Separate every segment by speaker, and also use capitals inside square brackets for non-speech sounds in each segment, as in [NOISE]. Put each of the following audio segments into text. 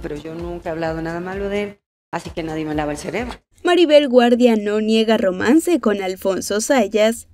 Speaker 1: pero yo nunca he hablado nada malo de él, así que nadie me lava el cerebro.
Speaker 2: Maribel Guardia no niega romance con Alfonso Sayas.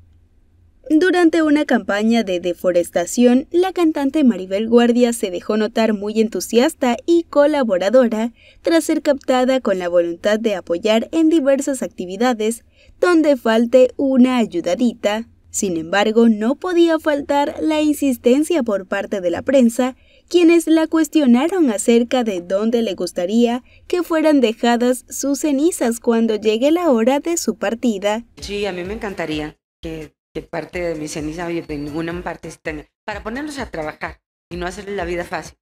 Speaker 2: Durante una campaña de deforestación, la cantante Maribel Guardia se dejó notar muy entusiasta y colaboradora tras ser captada con la voluntad de apoyar en diversas actividades donde falte una ayudadita. Sin embargo, no podía faltar la insistencia por parte de la prensa quienes la cuestionaron acerca de dónde le gustaría que fueran dejadas sus cenizas cuando llegue la hora de su partida.
Speaker 1: Sí, a mí me encantaría que, parte de mis cenizas, de ninguna parte, estén, para ponerlos a trabajar y no hacerles la vida fácil.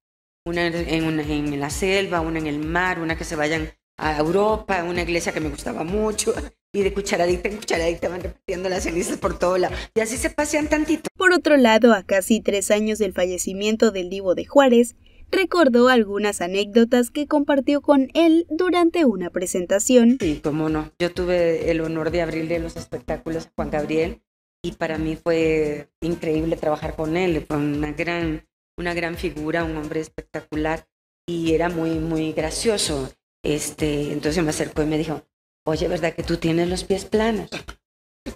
Speaker 1: Una en, una en la selva, una en el mar, una que se vayan a Europa, una iglesia que me gustaba mucho, y de cucharadita en cucharadita van repitiendo las cenizas por todo lado. Y así se pasean tantito.
Speaker 2: Por otro lado, a casi tres años del fallecimiento del Divo de Juárez, recordó algunas anécdotas que compartió con él durante una presentación.
Speaker 1: Sí, cómo no. Yo tuve el honor de abrirle los espectáculos a Juan Gabriel y para mí fue increíble trabajar con él. con una gran, una gran figura, un hombre espectacular y era muy, muy gracioso. Este, entonces me acercó y me dijo, oye, ¿verdad que tú tienes los pies planos?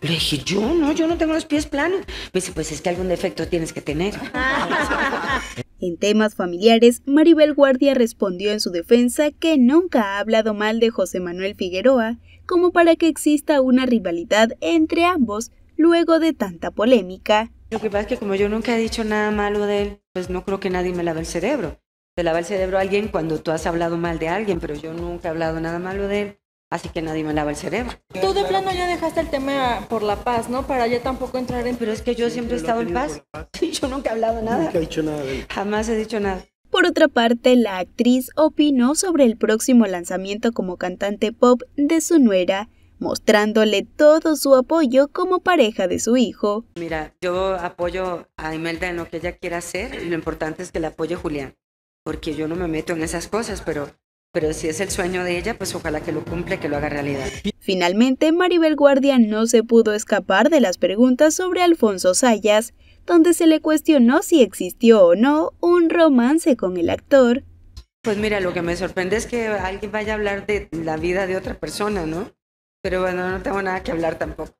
Speaker 1: Le dije, yo no, yo no tengo los pies planos. Me dice, pues es que algún defecto tienes que tener. [LAUGHS]
Speaker 2: En temas familiares, Maribel Guardia respondió en su defensa que nunca ha hablado mal de José Manuel Figueroa, como para que exista una rivalidad entre ambos luego de tanta polémica. Lo
Speaker 1: que pasa es que como yo nunca he dicho nada malo de él, pues no creo que nadie me lave el cerebro. Te lava el cerebro a alguien cuando tú has hablado mal de alguien, pero yo nunca he hablado nada malo de él así que nadie me lava el cerebro. Tú de plano ya dejaste el tema por la paz, ¿no? Para ya tampoco entrar en... Pero es que yo siempre he estado en paz. [LAUGHS] Yo nunca he hablado nada. Nunca he dicho nada. Jamás he dicho nada. Por otra parte, la
Speaker 2: actriz opinó sobre el próximo lanzamiento como cantante pop de su nuera, mostrándole todo su apoyo como pareja de su hijo.
Speaker 1: Mira, yo apoyo a Imelda en lo que ella quiera hacer y lo importante es que la apoye Julián, porque yo no me meto en esas cosas, pero pero si es el sueño de ella, pues ojalá que lo cumple, que lo haga realidad.
Speaker 2: Finalmente, Maribel Guardia no se pudo escapar de las preguntas sobre Alfonso Sayas, donde se le cuestionó si existió o no un romance con el actor.
Speaker 1: Pues mira, lo que me sorprende es que alguien vaya a hablar de la vida de otra persona, ¿no? Pero bueno, no tengo nada que hablar tampoco.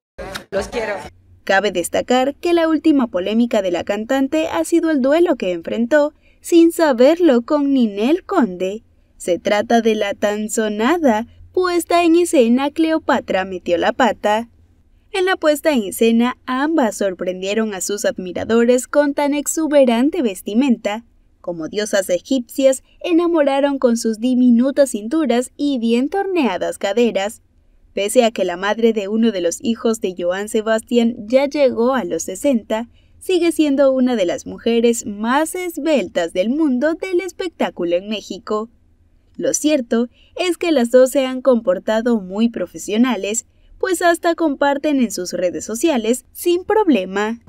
Speaker 1: Los quiero.
Speaker 2: Cabe destacar que la última polémica de la cantante ha sido el duelo que enfrentó, sin saberlo, con Ninel Conde, se trata de la tan sonada puesta en escena Cleopatra metió la pata. En la puesta en escena ambas sorprendieron a sus admiradores con tan exuberante vestimenta, como diosas egipcias enamoraron con sus diminutas cinturas y bien torneadas caderas. Pese a que la madre de uno de los hijos de Joan Sebastián ya llegó a los 60, sigue siendo una de las mujeres más esbeltas del mundo del espectáculo en México. Lo cierto es que las dos se han comportado muy profesionales, pues hasta comparten en sus redes sociales sin problema.